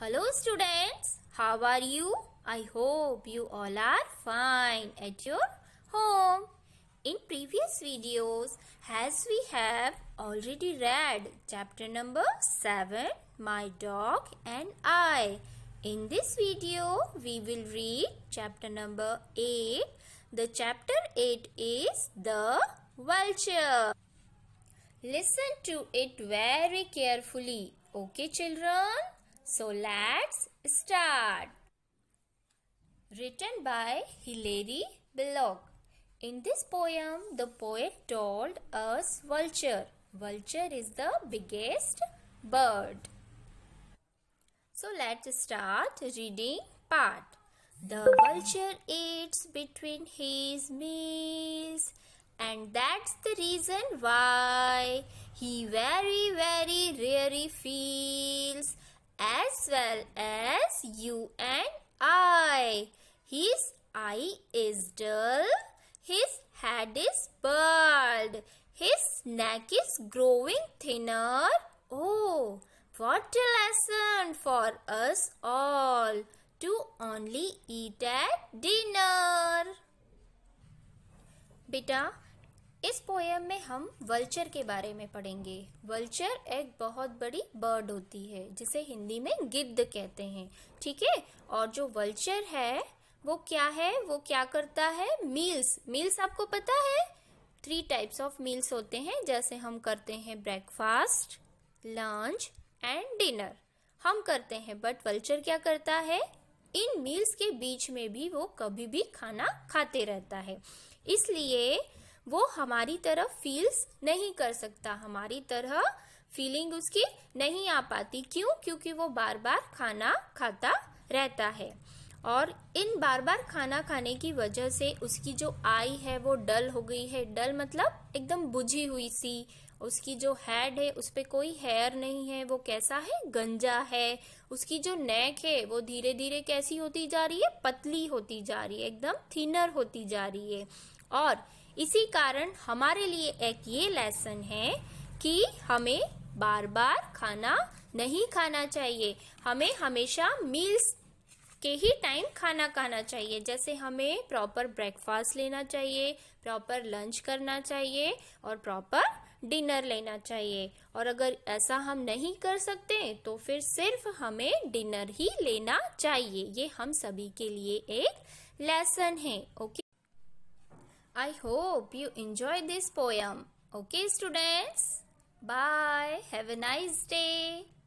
Hello students, how are you? I hope you all are fine at your home. In previous videos, as we have already read chapter number 7, My Dog and I. In this video, we will read chapter number 8. The chapter 8 is The Vulture. Listen to it very carefully. Okay children? So let's start. Written by Hilary Belloc. In this poem, the poet told us vulture. Vulture is the biggest bird. So let's start reading part. The vulture eats between his meals and that's the reason why he very very rarely feeds as well as you and I. His eye is dull. His head is bald. His neck is growing thinner. Oh, what a lesson for us all to only eat at dinner. Beta, इस poem में हम vulture के बारे में पढ़ेंगे vulture एक बहुत बड़ी बर्ड होती है जिसे हिंदी में गिद्ध कहते हैं ठीक है और जो वल्चर है वो क्या है वो क्या करता है मील्स मील्स आपको पता है थ्री टाइप्स ऑफ मील्स होते हैं जैसे हम करते हैं ब्रेकफास्ट लंच एंड डिनर हम करते हैं बट वल्चर क्या करता है इन मील्स के बीच में भी वो कभी भी खाना खाते रहता है इसलिए वो हमारी तरह फील्स नहीं कर सकता हमारी तरह फीलिंग उसकी नहीं आ पाती क्यों क्योंकि वो बार बार खाना खाता रहता है और इन बार बार खाना खाने की वजह से उसकी जो आई है वो डल हो गई है डल मतलब एकदम बुझी हुई सी उसकी जो हेड है उस पर कोई हेयर नहीं है वो कैसा है गंजा है उसकी जो नेक है वो धीरे धीरे कैसी होती जा रही है पतली होती जा रही है एकदम थिनर होती जा रही है और इसी कारण हमारे लिए एक ये लेसन है कि हमें बार बार खाना नहीं खाना चाहिए हमें हमेशा मील्स के ही टाइम खाना खाना चाहिए जैसे हमें प्रॉपर ब्रेकफास्ट लेना चाहिए प्रॉपर लंच करना चाहिए और प्रॉपर डिनर लेना चाहिए और अगर ऐसा हम नहीं कर सकते तो फिर सिर्फ हमें डिनर ही लेना चाहिए ये हम सभी के लिए एक लेसन है okay I hope you enjoy this poem okay students bye have a nice day